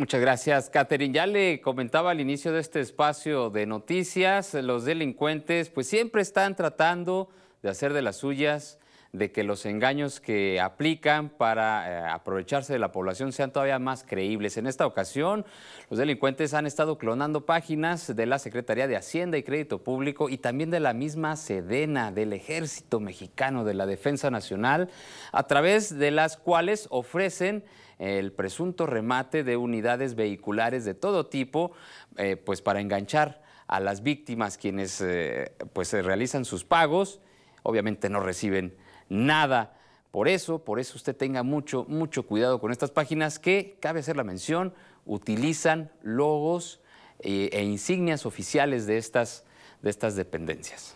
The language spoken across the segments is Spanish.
Muchas gracias, Catherine. Ya le comentaba al inicio de este espacio de noticias, los delincuentes pues siempre están tratando de hacer de las suyas de que los engaños que aplican para eh, aprovecharse de la población sean todavía más creíbles. En esta ocasión, los delincuentes han estado clonando páginas de la Secretaría de Hacienda y Crédito Público y también de la misma Sedena, del Ejército Mexicano, de la Defensa Nacional, a través de las cuales ofrecen eh, el presunto remate de unidades vehiculares de todo tipo, eh, pues para enganchar a las víctimas quienes pues realizan sus pagos, obviamente no reciben nada. Por eso, por eso usted tenga mucho, mucho cuidado con estas páginas que, cabe hacer la mención, utilizan logos eh, e insignias oficiales de estas dependencias.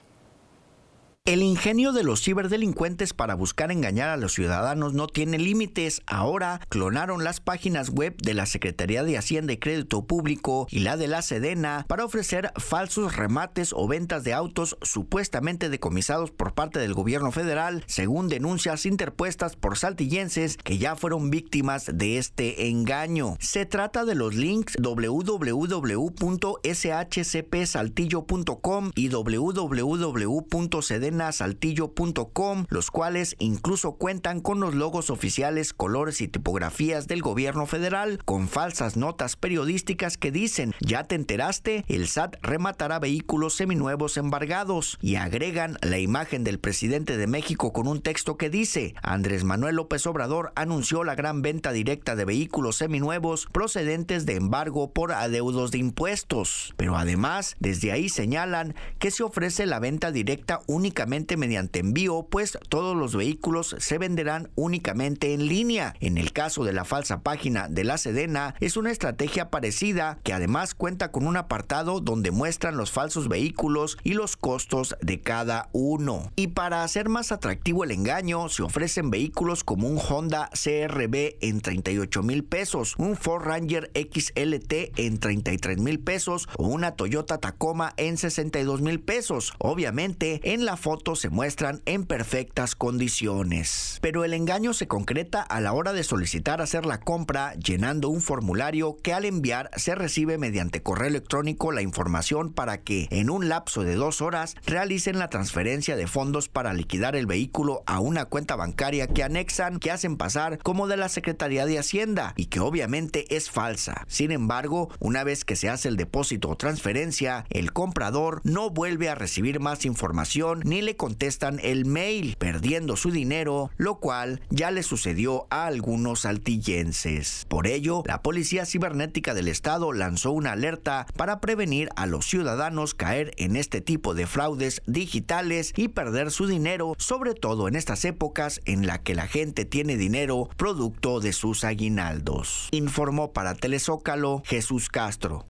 El ingenio de los ciberdelincuentes para buscar engañar a los ciudadanos no tiene límites. Ahora clonaron las páginas web de la Secretaría de Hacienda y Crédito Público y la de la Sedena para ofrecer falsos remates o ventas de autos supuestamente decomisados por parte del gobierno federal, según denuncias interpuestas por saltillenses que ya fueron víctimas de este engaño. Se trata de los links www.shcpsaltillo.com y www.sedena.com saltillo.com, los cuales incluso cuentan con los logos oficiales, colores y tipografías del gobierno federal, con falsas notas periodísticas que dicen, ya te enteraste, el SAT rematará vehículos seminuevos embargados, y agregan la imagen del presidente de México con un texto que dice, Andrés Manuel López Obrador anunció la gran venta directa de vehículos seminuevos procedentes de embargo por adeudos de impuestos, pero además desde ahí señalan que se ofrece la venta directa única mediante envío, pues todos los vehículos se venderán únicamente en línea. En el caso de la falsa página de la Sedena, es una estrategia parecida que además cuenta con un apartado donde muestran los falsos vehículos y los costos de cada uno. Y para hacer más atractivo el engaño, se ofrecen vehículos como un Honda CRB en 38 mil pesos, un Ford Ranger XLT en 33 mil pesos o una Toyota Tacoma en 62 mil pesos. Obviamente, en la forma se muestran en perfectas condiciones. Pero el engaño se concreta a la hora de solicitar hacer la compra llenando un formulario que al enviar se recibe mediante correo electrónico la información para que en un lapso de dos horas realicen la transferencia de fondos para liquidar el vehículo a una cuenta bancaria que anexan, que hacen pasar como de la Secretaría de Hacienda y que obviamente es falsa. Sin embargo, una vez que se hace el depósito o transferencia, el comprador no vuelve a recibir más información ni le contestan el mail, perdiendo su dinero, lo cual ya le sucedió a algunos altillenses Por ello, la Policía Cibernética del Estado lanzó una alerta para prevenir a los ciudadanos caer en este tipo de fraudes digitales y perder su dinero, sobre todo en estas épocas en la que la gente tiene dinero producto de sus aguinaldos. Informó para Telezócalo Jesús Castro.